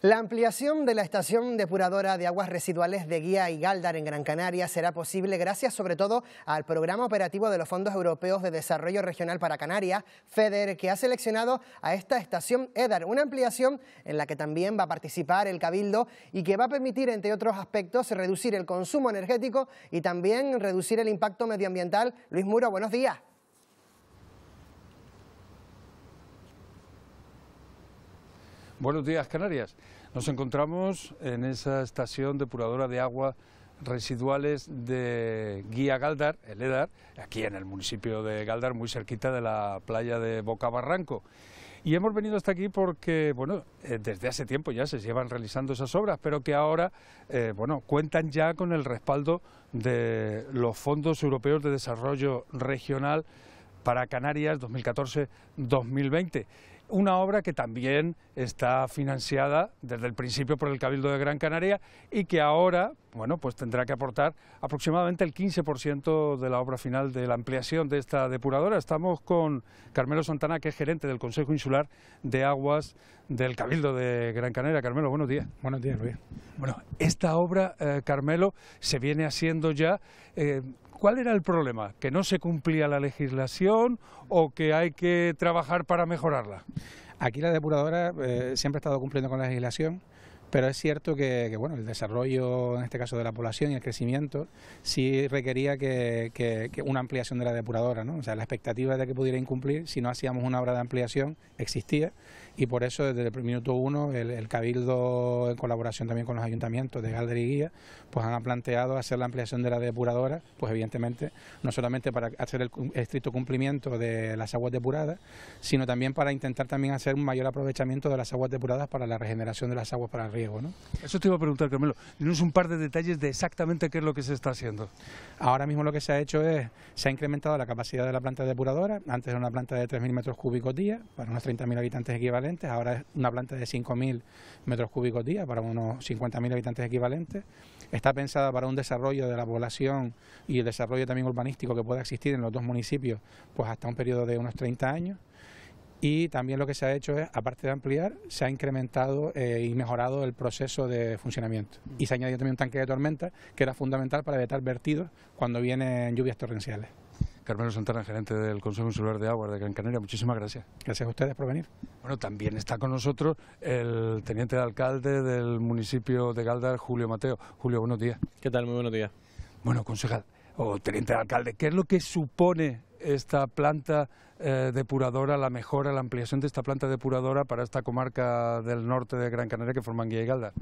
La ampliación de la estación depuradora de aguas residuales de Guía y Galdar en Gran Canaria será posible gracias sobre todo al programa operativo de los Fondos Europeos de Desarrollo Regional para Canarias, FEDER, que ha seleccionado a esta estación EDAR, una ampliación en la que también va a participar el Cabildo y que va a permitir, entre otros aspectos, reducir el consumo energético y también reducir el impacto medioambiental. Luis Muro, buenos días. Buenos días, Canarias. Nos encontramos en esa estación depuradora de aguas residuales de Guía Galdar, el EDAR, aquí en el municipio de Galdar, muy cerquita de la playa de Boca Barranco. Y hemos venido hasta aquí porque, bueno, eh, desde hace tiempo ya se llevan realizando esas obras, pero que ahora, eh, bueno, cuentan ya con el respaldo de los fondos europeos de desarrollo regional para Canarias 2014-2020. Una obra que también está financiada desde el principio por el Cabildo de Gran Canaria y que ahora bueno, pues tendrá que aportar aproximadamente el 15% de la obra final de la ampliación de esta depuradora. Estamos con Carmelo Santana, que es gerente del Consejo Insular de Aguas del Cabildo de Gran Canaria. Carmelo, buenos días. Buenos días, Luis. Bueno, esta obra, eh, Carmelo, se viene haciendo ya. Eh, ¿Cuál era el problema? ¿Que no se cumplía la legislación o que hay que trabajar para mejorarla? Aquí la depuradora eh, siempre ha estado cumpliendo con la legislación. Pero es cierto que, bueno, el desarrollo, en este caso de la población y el crecimiento, sí requería que, una ampliación de la depuradora. ¿no? O sea, la expectativa de que pudiera incumplir si no hacíamos una obra de ampliación existía y por eso desde el minuto uno el, Cabildo, en colaboración también con los ayuntamientos de Galder y Guía, pues han planteado hacer la ampliación de la depuradora, pues evidentemente no solamente para hacer el estricto cumplimiento de las aguas depuradas, sino también para intentar también hacer un mayor aprovechamiento de las aguas depuradas para la regeneración de las aguas para el río. Eso te iba a preguntar, Carmelo. Dinos un par de detalles de exactamente qué es lo que se está haciendo. Ahora mismo lo que se ha hecho es, se ha incrementado la capacidad de la planta depuradora. Antes era una planta de 3.000 metros cúbicos día, para unos 30.000 habitantes equivalentes. Ahora es una planta de 5.000 metros cúbicos día, para unos 50.000 habitantes equivalentes. Está pensada para un desarrollo de la población y el desarrollo también urbanístico que pueda existir en los dos municipios, pues hasta un periodo de unos 30 años. Y también lo que se ha hecho es, aparte de ampliar, se ha incrementado eh, y mejorado el proceso de funcionamiento. Y se ha añadido también un tanque de tormenta, que era fundamental para evitar vertidos cuando vienen lluvias torrenciales. Carmelo Santana, gerente del Consejo Insular de Agua de Gran Canaria. Muchísimas gracias. Gracias a ustedes por venir. Bueno, también está con nosotros el teniente de alcalde del municipio de Galdar, Julio Mateo. Julio, buenos días. ¿Qué tal? Muy buenos días. Bueno, concejal o teniente de alcalde, ¿qué es lo que supone esta planta eh, depuradora, la mejora, la ampliación de esta planta depuradora para esta comarca del norte de Gran Canaria que forman Guía y Galdar.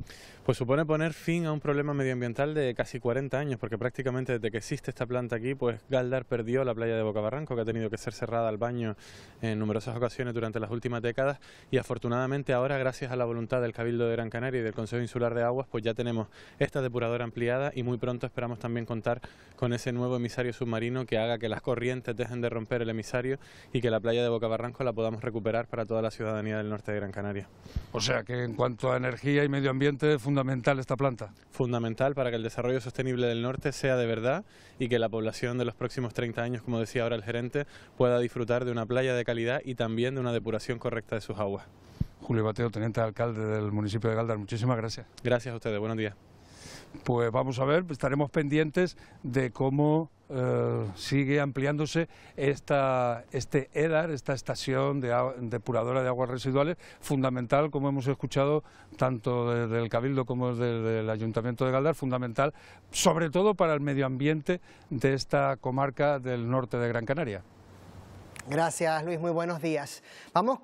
Pues supone poner fin a un problema medioambiental de casi 40 años, porque prácticamente desde que existe esta planta aquí, pues Galdar perdió la playa de Boca Barranco... que ha tenido que ser cerrada al baño en numerosas ocasiones durante las últimas décadas, y afortunadamente ahora, gracias a la voluntad del Cabildo de Gran Canaria y del Consejo Insular de Aguas, pues ya tenemos esta depuradora ampliada y muy pronto esperamos también contar con ese nuevo emisario submarino que haga que las corrientes dejen de romper el emisario y que la playa de Boca Barranco la podamos recuperar para toda la ciudadanía del norte de Gran Canaria. O sea que en cuanto a energía y medio ambiente, es fundamental esta planta. Fundamental para que el desarrollo sostenible del norte sea de verdad y que la población de los próximos 30 años, como decía ahora el gerente, pueda disfrutar de una playa de calidad y también de una depuración correcta de sus aguas. Julio Bateo, teniente alcalde del municipio de Galdar, muchísimas gracias. Gracias a ustedes, buenos días pues vamos a ver, estaremos pendientes de cómo eh, sigue ampliándose esta, este EDAR, esta estación de, depuradora de aguas residuales, fundamental, como hemos escuchado tanto del Cabildo como del Ayuntamiento de Galdar, fundamental sobre todo para el medio ambiente de esta comarca del norte de Gran Canaria. Gracias Luis, muy buenos días. Vamos